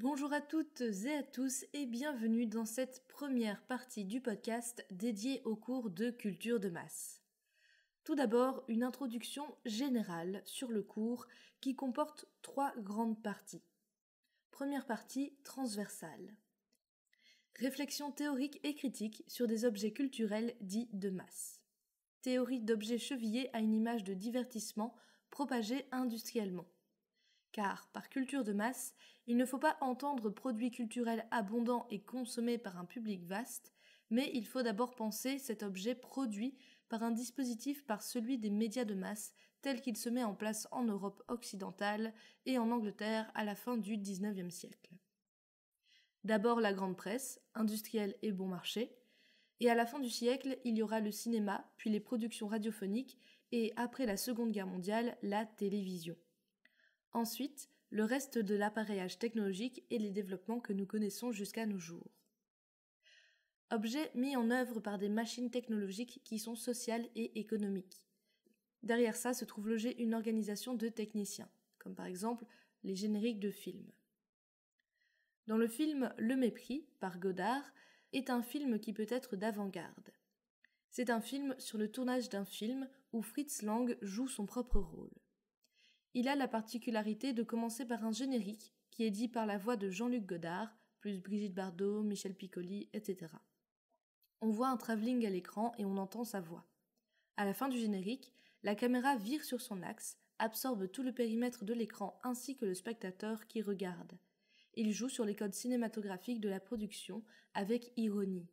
Bonjour à toutes et à tous et bienvenue dans cette première partie du podcast dédiée au cours de culture de masse. Tout d'abord, une introduction générale sur le cours qui comporte trois grandes parties. Première partie transversale. Réflexion théorique et critique sur des objets culturels dits de masse. Théorie d'objets chevillés à une image de divertissement propagée industriellement. Car, par culture de masse, il ne faut pas entendre produits culturels abondants et consommés par un public vaste, mais il faut d'abord penser cet objet produit par un dispositif par celui des médias de masse tel qu'il se met en place en Europe occidentale et en Angleterre à la fin du XIXe siècle. D'abord la grande presse, industrielle et bon marché, et à la fin du siècle, il y aura le cinéma, puis les productions radiophoniques, et après la Seconde Guerre mondiale, la télévision. Ensuite, le reste de l'appareillage technologique et les développements que nous connaissons jusqu'à nos jours. Objets mis en œuvre par des machines technologiques qui sont sociales et économiques. Derrière ça se trouve logée une organisation de techniciens, comme par exemple les génériques de films. Dans le film Le Mépris, par Godard, est un film qui peut être d'avant-garde. C'est un film sur le tournage d'un film où Fritz Lang joue son propre rôle il a la particularité de commencer par un générique qui est dit par la voix de Jean-Luc Godard, plus Brigitte Bardot, Michel Piccoli, etc. On voit un travelling à l'écran et on entend sa voix. À la fin du générique, la caméra vire sur son axe, absorbe tout le périmètre de l'écran ainsi que le spectateur qui regarde. Il joue sur les codes cinématographiques de la production avec ironie.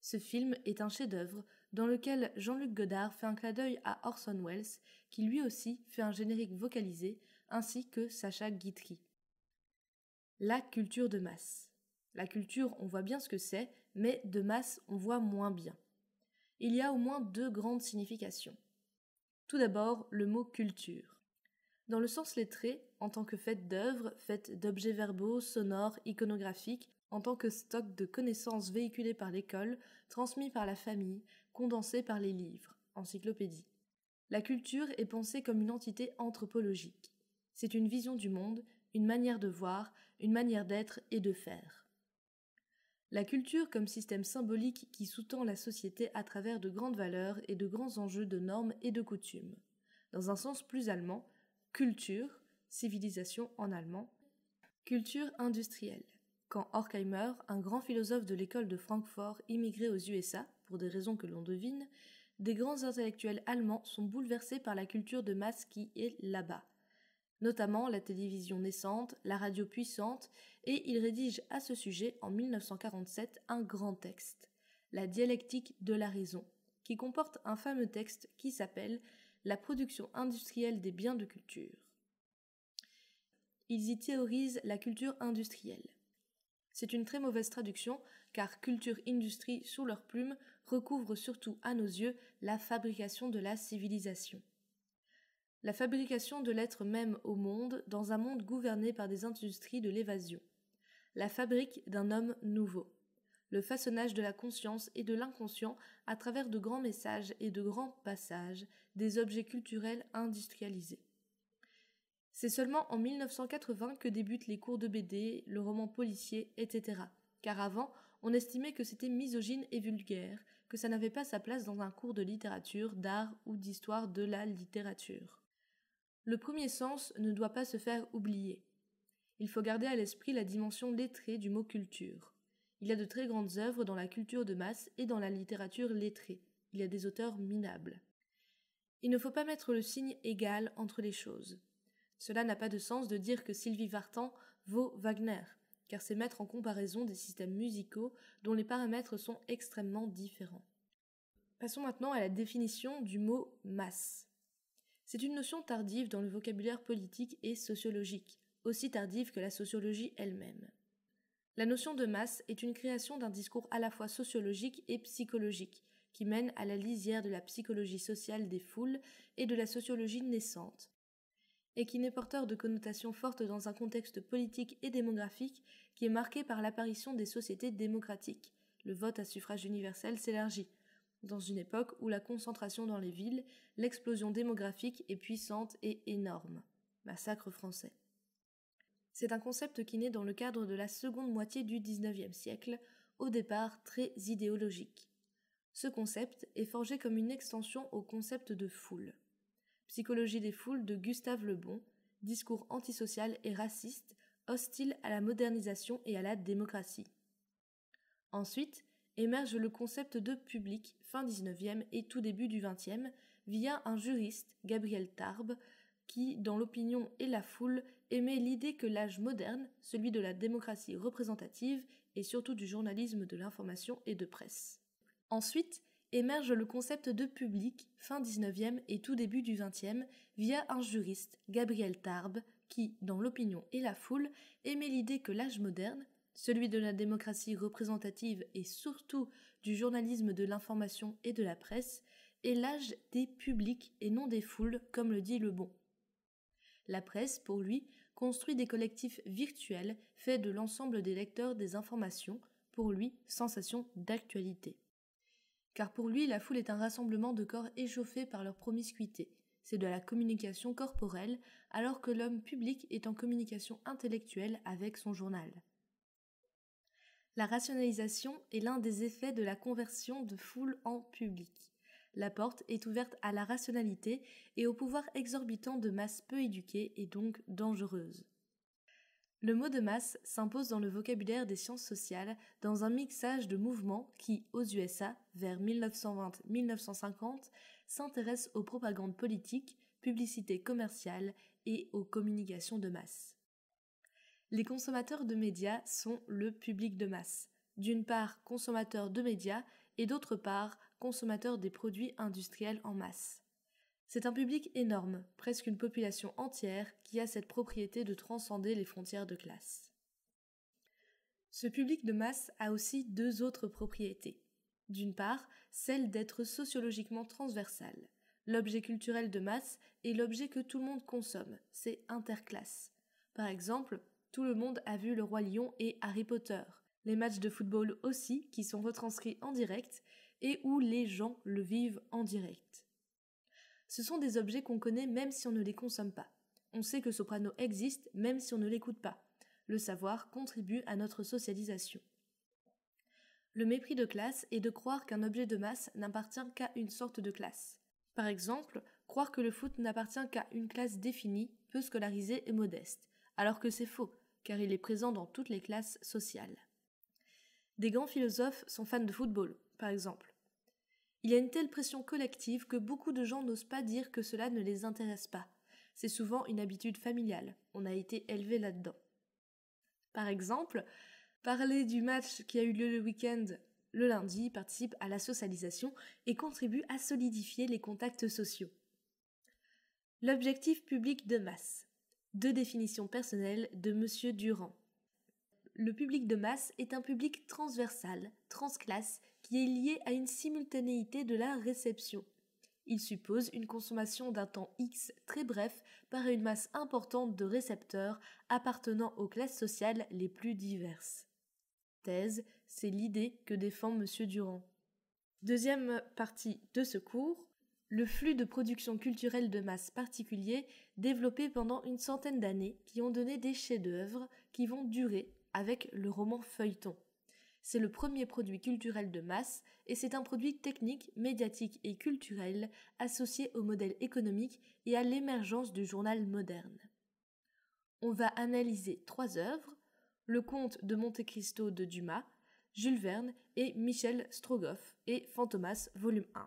Ce film est un chef-d'œuvre dans lequel Jean-Luc Godard fait un clin d'œil à Orson Welles, qui lui aussi fait un générique vocalisé, ainsi que Sacha Guitry. La culture de masse. La culture, on voit bien ce que c'est, mais de masse, on voit moins bien. Il y a au moins deux grandes significations. Tout d'abord, le mot culture. Dans le sens lettré, en tant que fête d'œuvres, fête d'objets verbaux, sonores, iconographiques, en tant que stock de connaissances véhiculées par l'école, transmis par la famille, condensé par les livres, encyclopédies. La culture est pensée comme une entité anthropologique. C'est une vision du monde, une manière de voir, une manière d'être et de faire. La culture comme système symbolique qui sous-tend la société à travers de grandes valeurs et de grands enjeux de normes et de coutumes. Dans un sens plus allemand, culture, civilisation en allemand, culture industrielle. Quand Horkheimer, un grand philosophe de l'école de Francfort immigré aux USA, pour des raisons que l'on devine, des grands intellectuels allemands sont bouleversés par la culture de masse qui est là-bas notamment la télévision naissante, la radio puissante, et ils rédigent à ce sujet en 1947 un grand texte, La dialectique de la raison, qui comporte un fameux texte qui s'appelle La production industrielle des biens de culture. Ils y théorisent la culture industrielle. C'est une très mauvaise traduction, car culture-industrie sous leur plume recouvre surtout à nos yeux la fabrication de la civilisation. La fabrication de l'être même au monde dans un monde gouverné par des industries de l'évasion. La fabrique d'un homme nouveau. Le façonnage de la conscience et de l'inconscient à travers de grands messages et de grands passages des objets culturels industrialisés. C'est seulement en 1980 que débutent les cours de BD, le roman policier, etc. Car avant, on estimait que c'était misogyne et vulgaire, que ça n'avait pas sa place dans un cours de littérature, d'art ou d'histoire de la littérature. Le premier sens ne doit pas se faire oublier. Il faut garder à l'esprit la dimension lettrée du mot culture. Il y a de très grandes œuvres dans la culture de masse et dans la littérature lettrée. Il y a des auteurs minables. Il ne faut pas mettre le signe égal entre les choses. Cela n'a pas de sens de dire que Sylvie Vartan vaut Wagner, car c'est mettre en comparaison des systèmes musicaux dont les paramètres sont extrêmement différents. Passons maintenant à la définition du mot masse. C'est une notion tardive dans le vocabulaire politique et sociologique, aussi tardive que la sociologie elle-même. La notion de masse est une création d'un discours à la fois sociologique et psychologique, qui mène à la lisière de la psychologie sociale des foules et de la sociologie naissante, et qui n'est porteur de connotations fortes dans un contexte politique et démographique qui est marqué par l'apparition des sociétés démocratiques. Le vote à suffrage universel s'élargit. Dans une époque où la concentration dans les villes, l'explosion démographique est puissante et énorme. Massacre français. C'est un concept qui naît dans le cadre de la seconde moitié du XIXe siècle, au départ très idéologique. Ce concept est forgé comme une extension au concept de foule. Psychologie des foules de Gustave Le Bon, discours antisocial et raciste hostile à la modernisation et à la démocratie. Ensuite, émerge le concept de public fin 19e et tout début du 20e via un juriste, Gabriel Tarbe, qui, dans l'opinion et la foule, émet l'idée que l'âge moderne, celui de la démocratie représentative et surtout du journalisme de l'information et de presse. Ensuite, émerge le concept de public fin 19e et tout début du 20e via un juriste, Gabriel Tarbe, qui, dans l'opinion et la foule, aimait l'idée que l'âge moderne, celui de la démocratie représentative et surtout du journalisme de l'information et de la presse, est l'âge des publics et non des foules, comme le dit Le Bon. La presse, pour lui, construit des collectifs virtuels faits de l'ensemble des lecteurs des informations, pour lui, sensation d'actualité. Car pour lui, la foule est un rassemblement de corps échauffés par leur promiscuité, c'est de la communication corporelle, alors que l'homme public est en communication intellectuelle avec son journal. La rationalisation est l'un des effets de la conversion de foule en public. La porte est ouverte à la rationalité et au pouvoir exorbitant de masses peu éduquées et donc dangereuses. Le mot de masse s'impose dans le vocabulaire des sciences sociales dans un mixage de mouvements qui, aux USA, vers 1920-1950, s'intéressent aux propagandes politiques, publicités commerciales et aux communications de masse. Les consommateurs de médias sont le public de masse, d'une part consommateurs de médias et d'autre part consommateurs des produits industriels en masse. C'est un public énorme, presque une population entière, qui a cette propriété de transcender les frontières de classe. Ce public de masse a aussi deux autres propriétés. D'une part, celle d'être sociologiquement transversale. L'objet culturel de masse est l'objet que tout le monde consomme, c'est interclasse. Par exemple, tout le monde a vu Le Roi Lion et Harry Potter, les matchs de football aussi, qui sont retranscrits en direct, et où les gens le vivent en direct. Ce sont des objets qu'on connaît même si on ne les consomme pas. On sait que Soprano existe même si on ne l'écoute pas. Le savoir contribue à notre socialisation. Le mépris de classe est de croire qu'un objet de masse n'appartient qu'à une sorte de classe. Par exemple, croire que le foot n'appartient qu'à une classe définie, peu scolarisée et modeste, alors que c'est faux, car il est présent dans toutes les classes sociales. Des grands philosophes sont fans de football, par exemple. Il y a une telle pression collective que beaucoup de gens n'osent pas dire que cela ne les intéresse pas. C'est souvent une habitude familiale, on a été élevé là-dedans. Par exemple, parler du match qui a eu lieu le week-end le lundi participe à la socialisation et contribue à solidifier les contacts sociaux. L'objectif public de masse. Deux définitions personnelles de M. Durand. Le public de masse est un public transversal, transclasse qui est lié à une simultanéité de la réception. Il suppose une consommation d'un temps X très bref par une masse importante de récepteurs appartenant aux classes sociales les plus diverses. Thèse, c'est l'idée que défend M. Durand. Deuxième partie de ce cours, le flux de production culturelle de masse particulier développé pendant une centaine d'années qui ont donné des chefs-d'œuvre qui vont durer avec le roman feuilleton. C'est le premier produit culturel de masse et c'est un produit technique, médiatique et culturel associé au modèle économique et à l'émergence du journal moderne. On va analyser trois œuvres Le Comte de Monte Cristo de Dumas, Jules Verne et Michel Strogoff et Fantomas, volume 1.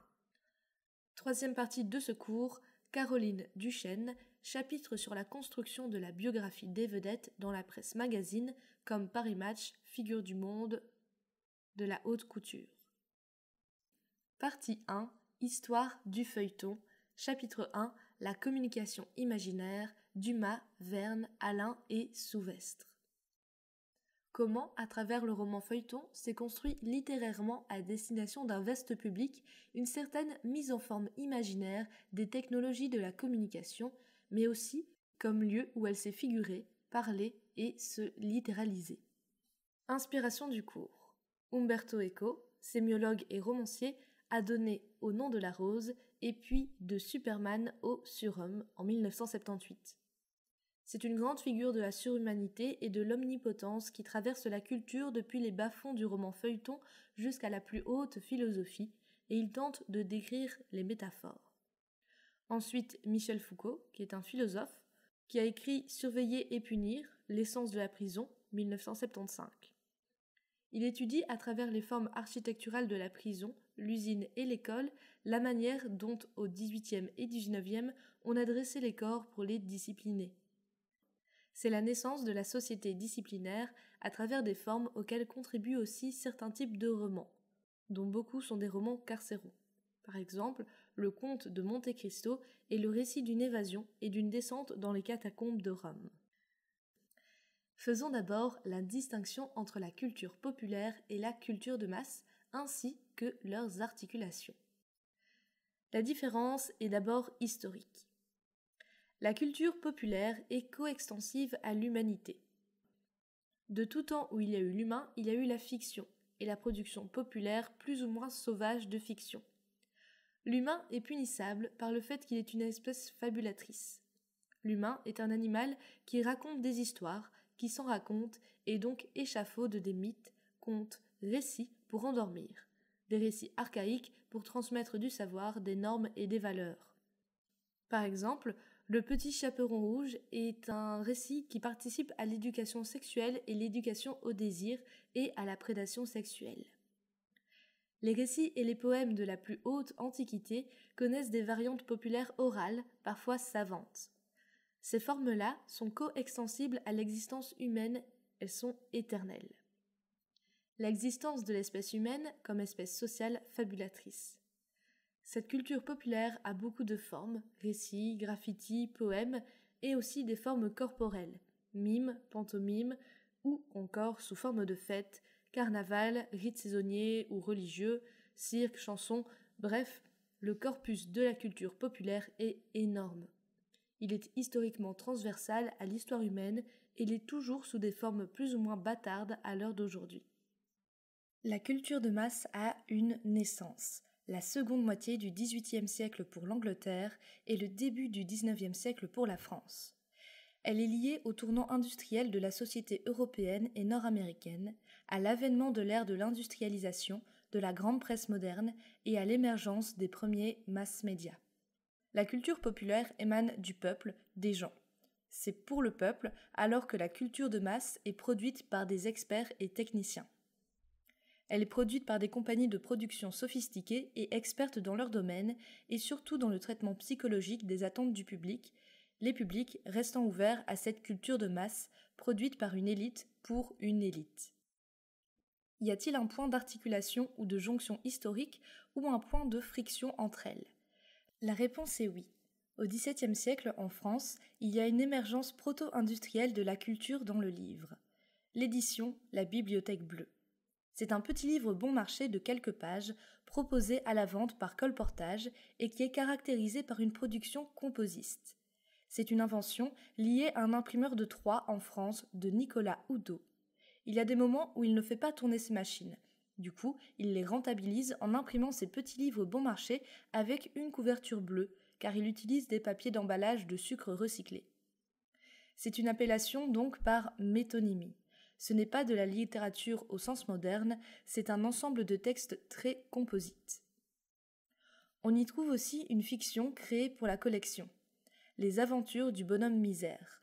Troisième partie de ce cours Caroline Duchesne, chapitre sur la construction de la biographie des vedettes dans la presse magazine comme Paris Match, Figure du Monde, de la haute couture. Partie 1 Histoire du feuilleton. Chapitre 1 La communication imaginaire. Dumas, Verne, Alain et Souvestre. Comment, à travers le roman feuilleton, s'est construit littérairement à destination d'un vaste public une certaine mise en forme imaginaire des technologies de la communication, mais aussi comme lieu où elle s'est figurée, parlée et se littéralisée. Inspiration du cours. Umberto Eco, sémiologue et romancier, a donné au nom de la rose et puis de Superman au surhomme en 1978. C'est une grande figure de la surhumanité et de l'omnipotence qui traverse la culture depuis les bas-fonds du roman feuilleton jusqu'à la plus haute philosophie, et il tente de décrire les métaphores. Ensuite, Michel Foucault, qui est un philosophe, qui a écrit Surveiller et punir, l'essence de la prison, 1975. Il étudie à travers les formes architecturales de la prison, l'usine et l'école la manière dont, au XVIIIe et XIXe, on adressait les corps pour les discipliner. C'est la naissance de la société disciplinaire à travers des formes auxquelles contribuent aussi certains types de romans, dont beaucoup sont des romans carcéraux. Par exemple, le conte de Monte Cristo est le récit d'une évasion et d'une descente dans les catacombes de Rome. Faisons d'abord la distinction entre la culture populaire et la culture de masse, ainsi que leurs articulations. La différence est d'abord historique. La culture populaire est coextensive à l'humanité. De tout temps où il y a eu l'humain, il y a eu la fiction, et la production populaire plus ou moins sauvage de fiction. L'humain est punissable par le fait qu'il est une espèce fabulatrice. L'humain est un animal qui raconte des histoires qui s'en racontent et donc échafaudent des mythes, contes, récits pour endormir, des récits archaïques pour transmettre du savoir, des normes et des valeurs. Par exemple, Le Petit Chaperon Rouge est un récit qui participe à l'éducation sexuelle et l'éducation au désir et à la prédation sexuelle. Les récits et les poèmes de la plus haute antiquité connaissent des variantes populaires orales, parfois savantes. Ces formes-là sont coextensibles à l'existence humaine, elles sont éternelles. L'existence de l'espèce humaine comme espèce sociale fabulatrice. Cette culture populaire a beaucoup de formes, récits, graffitis, poèmes, et aussi des formes corporelles, mimes, pantomimes, ou encore sous forme de fêtes, carnaval, rites saisonniers ou religieux, cirque, chansons, bref, le corpus de la culture populaire est énorme. Il est historiquement transversal à l'histoire humaine et l'est toujours sous des formes plus ou moins bâtardes à l'heure d'aujourd'hui. La culture de masse a une naissance. La seconde moitié du XVIIIe siècle pour l'Angleterre et le début du XIXe siècle pour la France. Elle est liée au tournant industriel de la société européenne et nord-américaine, à l'avènement de l'ère de l'industrialisation, de la grande presse moderne et à l'émergence des premiers mass médias. La culture populaire émane du peuple, des gens. C'est pour le peuple, alors que la culture de masse est produite par des experts et techniciens. Elle est produite par des compagnies de production sophistiquées et expertes dans leur domaine, et surtout dans le traitement psychologique des attentes du public, les publics restant ouverts à cette culture de masse produite par une élite pour une élite. Y a-t-il un point d'articulation ou de jonction historique ou un point de friction entre elles la réponse est oui. Au XVIIe siècle, en France, il y a une émergence proto-industrielle de la culture dans le livre. L'édition, la Bibliothèque Bleue. C'est un petit livre bon marché de quelques pages, proposé à la vente par colportage et qui est caractérisé par une production composiste. C'est une invention liée à un imprimeur de Troyes en France de Nicolas Houdot. Il y a des moments où il ne fait pas tourner ses machines, du coup, il les rentabilise en imprimant ses petits livres bon marché avec une couverture bleue, car il utilise des papiers d'emballage de sucre recyclé. C'est une appellation donc par métonymie. Ce n'est pas de la littérature au sens moderne, c'est un ensemble de textes très composites. On y trouve aussi une fiction créée pour la collection, Les aventures du bonhomme misère.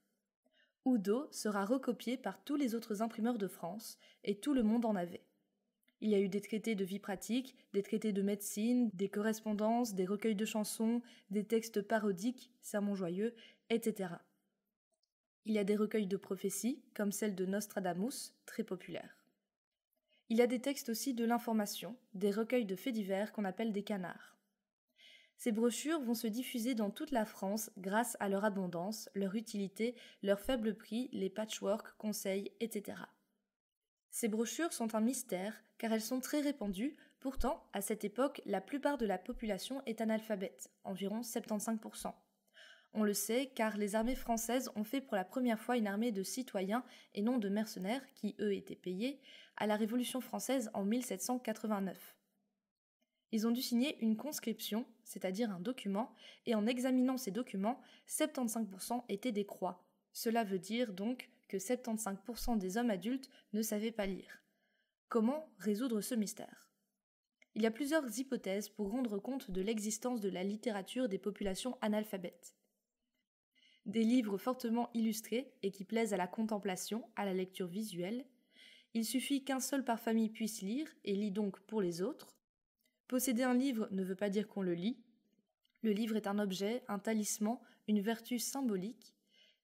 Oudo sera recopié par tous les autres imprimeurs de France, et tout le monde en avait. Il y a eu des traités de vie pratique, des traités de médecine, des correspondances, des recueils de chansons, des textes parodiques, sermons joyeux, etc. Il y a des recueils de prophéties, comme celle de Nostradamus, très populaire. Il y a des textes aussi de l'information, des recueils de faits divers qu'on appelle des canards. Ces brochures vont se diffuser dans toute la France grâce à leur abondance, leur utilité, leur faible prix, les patchworks, conseils, etc. Ces brochures sont un mystère car elles sont très répandues, pourtant à cette époque la plupart de la population est analphabète, environ 75%. On le sait car les armées françaises ont fait pour la première fois une armée de citoyens et non de mercenaires qui, eux, étaient payés, à la Révolution française en 1789. Ils ont dû signer une conscription, c'est-à-dire un document, et en examinant ces documents, 75% étaient des croix. Cela veut dire donc que 75% des hommes adultes ne savaient pas lire. Comment résoudre ce mystère Il y a plusieurs hypothèses pour rendre compte de l'existence de la littérature des populations analphabètes. Des livres fortement illustrés et qui plaisent à la contemplation, à la lecture visuelle. Il suffit qu'un seul par famille puisse lire et lit donc pour les autres. Posséder un livre ne veut pas dire qu'on le lit. Le livre est un objet, un talisman, une vertu symbolique.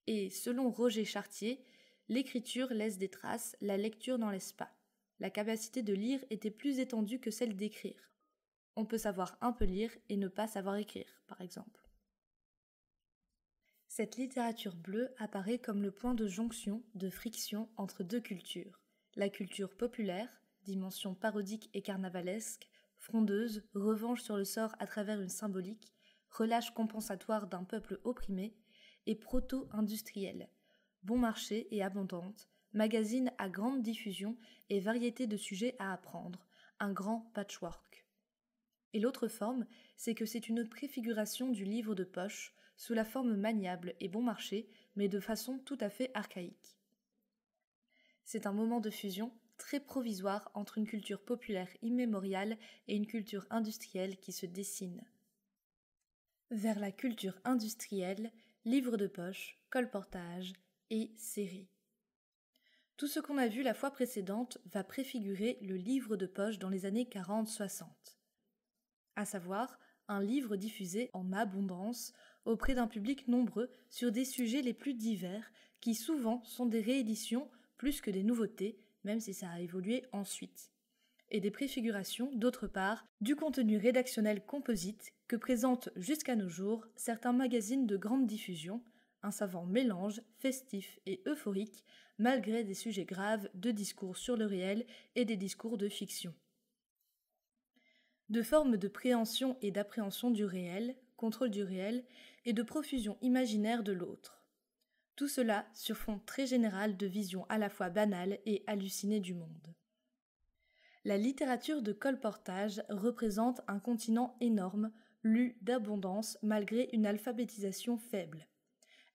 Et selon Roger Chartier, L'écriture laisse des traces, la lecture n'en laisse pas. La capacité de lire était plus étendue que celle d'écrire. On peut savoir un peu lire et ne pas savoir écrire, par exemple. Cette littérature bleue apparaît comme le point de jonction, de friction entre deux cultures. La culture populaire, dimension parodique et carnavalesque, frondeuse, revanche sur le sort à travers une symbolique, relâche compensatoire d'un peuple opprimé, et proto-industrielle, bon marché et abondante, magazine à grande diffusion et variété de sujets à apprendre, un grand patchwork. Et l'autre forme, c'est que c'est une préfiguration du livre de poche, sous la forme maniable et bon marché, mais de façon tout à fait archaïque. C'est un moment de fusion très provisoire entre une culture populaire immémoriale et une culture industrielle qui se dessine. Vers la culture industrielle, livre de poche, colportage, et série. Tout ce qu'on a vu la fois précédente va préfigurer le livre de poche dans les années 40-60, à savoir un livre diffusé en abondance auprès d'un public nombreux sur des sujets les plus divers qui souvent sont des rééditions plus que des nouveautés, même si ça a évolué ensuite. Et des préfigurations, d'autre part, du contenu rédactionnel composite que présentent jusqu'à nos jours certains magazines de grande diffusion, un savant mélange, festif et euphorique, malgré des sujets graves, de discours sur le réel et des discours de fiction. De formes de préhension et d'appréhension du réel, contrôle du réel, et de profusion imaginaire de l'autre. Tout cela sur fond très général de visions à la fois banales et hallucinées du monde. La littérature de colportage représente un continent énorme, lu d'abondance malgré une alphabétisation faible.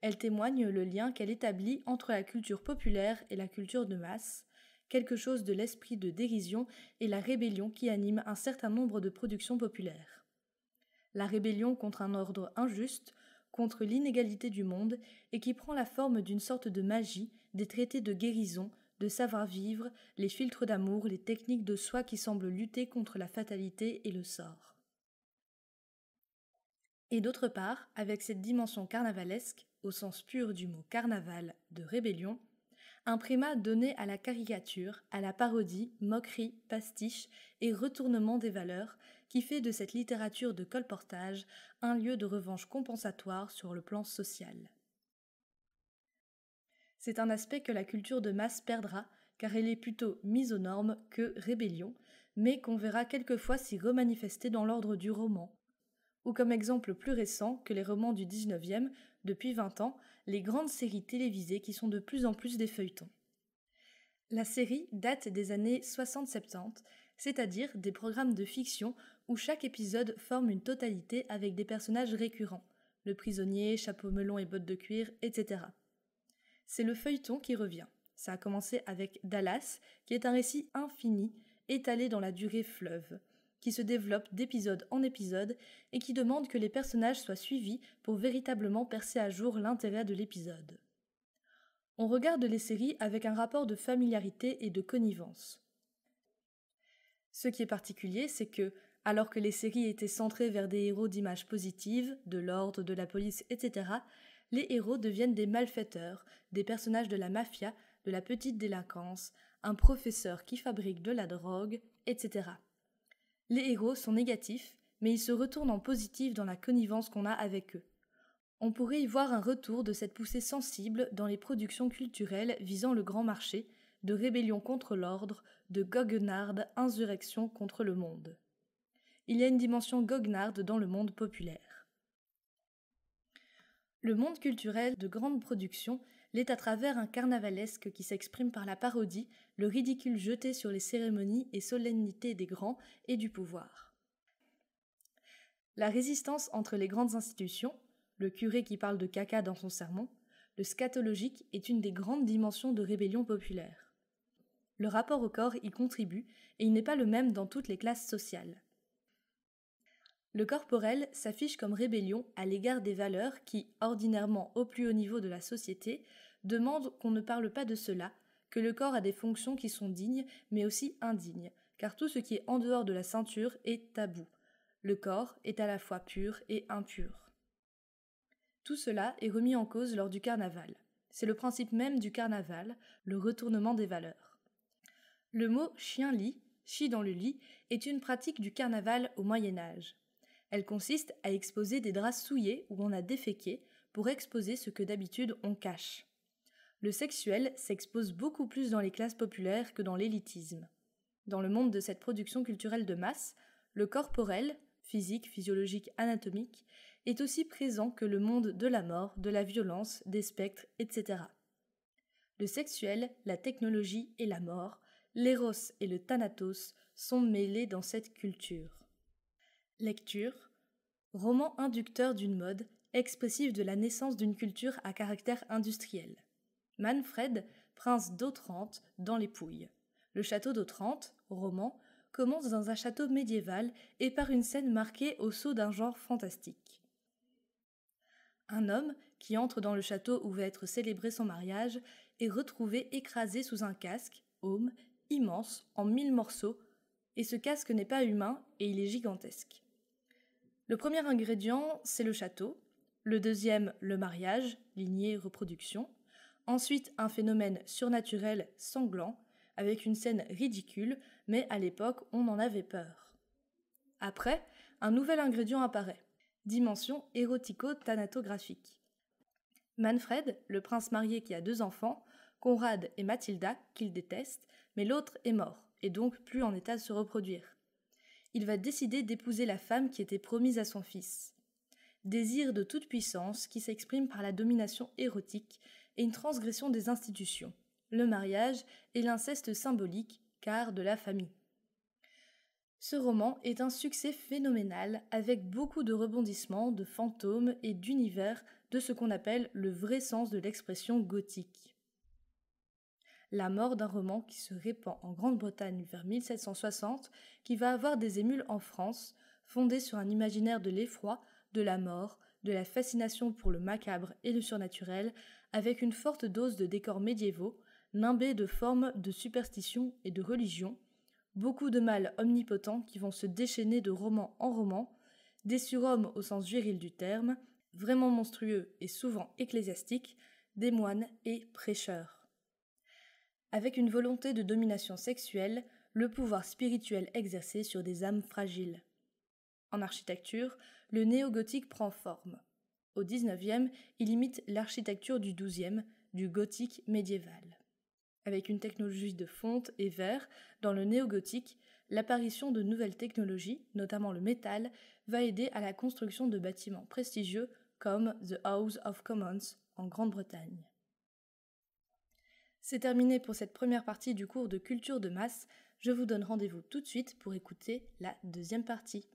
Elle témoigne le lien qu'elle établit entre la culture populaire et la culture de masse, quelque chose de l'esprit de dérision et la rébellion qui anime un certain nombre de productions populaires. La rébellion contre un ordre injuste, contre l'inégalité du monde, et qui prend la forme d'une sorte de magie, des traités de guérison, de savoir-vivre, les filtres d'amour, les techniques de soi qui semblent lutter contre la fatalité et le sort. Et d'autre part, avec cette dimension carnavalesque, au sens pur du mot carnaval, de rébellion, un primat donné à la caricature, à la parodie, moquerie, pastiche et retournement des valeurs, qui fait de cette littérature de colportage un lieu de revanche compensatoire sur le plan social. C'est un aspect que la culture de masse perdra, car elle est plutôt mise aux normes que rébellion, mais qu'on verra quelquefois s'y remanifester dans l'ordre du roman, ou comme exemple plus récent que les romans du 19e, depuis 20 ans, les grandes séries télévisées qui sont de plus en plus des feuilletons. La série date des années 60-70, c'est-à-dire des programmes de fiction où chaque épisode forme une totalité avec des personnages récurrents, le prisonnier, chapeau melon et bottes de cuir, etc. C'est le feuilleton qui revient. Ça a commencé avec Dallas, qui est un récit infini, étalé dans la durée fleuve qui se développe d'épisode en épisode et qui demande que les personnages soient suivis pour véritablement percer à jour l'intérêt de l'épisode. On regarde les séries avec un rapport de familiarité et de connivence. Ce qui est particulier, c'est que, alors que les séries étaient centrées vers des héros d'images positives, de l'ordre, de la police, etc., les héros deviennent des malfaiteurs, des personnages de la mafia, de la petite délinquance, un professeur qui fabrique de la drogue, etc. Les héros sont négatifs, mais ils se retournent en positif dans la connivence qu'on a avec eux. On pourrait y voir un retour de cette poussée sensible dans les productions culturelles visant le grand marché, de rébellion contre l'ordre, de goguenarde insurrection contre le monde. Il y a une dimension goguenarde dans le monde populaire. Le monde culturel de grandes production l'est à travers un carnavalesque qui s'exprime par la parodie, le ridicule jeté sur les cérémonies et solennités des grands et du pouvoir. La résistance entre les grandes institutions, le curé qui parle de caca dans son sermon, le scatologique est une des grandes dimensions de rébellion populaire. Le rapport au corps y contribue et il n'est pas le même dans toutes les classes sociales. Le corporel s'affiche comme rébellion à l'égard des valeurs qui, ordinairement au plus haut niveau de la société, demande qu'on ne parle pas de cela, que le corps a des fonctions qui sont dignes mais aussi indignes, car tout ce qui est en dehors de la ceinture est tabou. Le corps est à la fois pur et impur. Tout cela est remis en cause lors du carnaval. C'est le principe même du carnaval, le retournement des valeurs. Le mot chien-lit, chi dans le lit, est une pratique du carnaval au Moyen Âge. Elle consiste à exposer des draps souillés où on a déféqué pour exposer ce que d'habitude on cache le sexuel s'expose beaucoup plus dans les classes populaires que dans l'élitisme. Dans le monde de cette production culturelle de masse, le corporel, physique, physiologique, anatomique, est aussi présent que le monde de la mort, de la violence, des spectres, etc. Le sexuel, la technologie et la mort, l'éros et le thanatos sont mêlés dans cette culture. Lecture Roman inducteur d'une mode, expressif de la naissance d'une culture à caractère industriel. Manfred, prince d'Otrante, dans les Pouilles. Le château d'Otrante, roman, commence dans un château médiéval et par une scène marquée au saut d'un genre fantastique. Un homme, qui entre dans le château où va être célébré son mariage, est retrouvé écrasé sous un casque, homme, immense, en mille morceaux, et ce casque n'est pas humain et il est gigantesque. Le premier ingrédient, c'est le château, le deuxième, le mariage, lignée, reproduction, Ensuite, un phénomène surnaturel sanglant, avec une scène ridicule, mais à l'époque, on en avait peur. Après, un nouvel ingrédient apparaît dimension érotico-thanatographique. Manfred, le prince marié qui a deux enfants, Conrad et Mathilda, qu'il déteste, mais l'autre est mort, et donc plus en état de se reproduire. Il va décider d'épouser la femme qui était promise à son fils. Désir de toute puissance qui s'exprime par la domination érotique et une transgression des institutions, le mariage et l'inceste symbolique, car de la famille. Ce roman est un succès phénoménal avec beaucoup de rebondissements, de fantômes et d'univers de ce qu'on appelle le vrai sens de l'expression gothique. La mort d'un roman qui se répand en Grande-Bretagne vers 1760, qui va avoir des émules en France, fondée sur un imaginaire de l'effroi, de la mort, de la fascination pour le macabre et le surnaturel, avec une forte dose de décors médiévaux, nimbés de formes de superstition et de religion, beaucoup de mâles omnipotents qui vont se déchaîner de roman en roman, des surhommes au sens viril du terme, vraiment monstrueux et souvent ecclésiastiques, des moines et prêcheurs. Avec une volonté de domination sexuelle, le pouvoir spirituel exercé sur des âmes fragiles. En architecture, le néo-gothique prend forme. Au 19e, il imite l'architecture du 12e, du gothique médiéval. Avec une technologie de fonte et verre, dans le néo-gothique, l'apparition de nouvelles technologies, notamment le métal, va aider à la construction de bâtiments prestigieux comme The House of Commons en Grande-Bretagne. C'est terminé pour cette première partie du cours de culture de masse. Je vous donne rendez-vous tout de suite pour écouter la deuxième partie.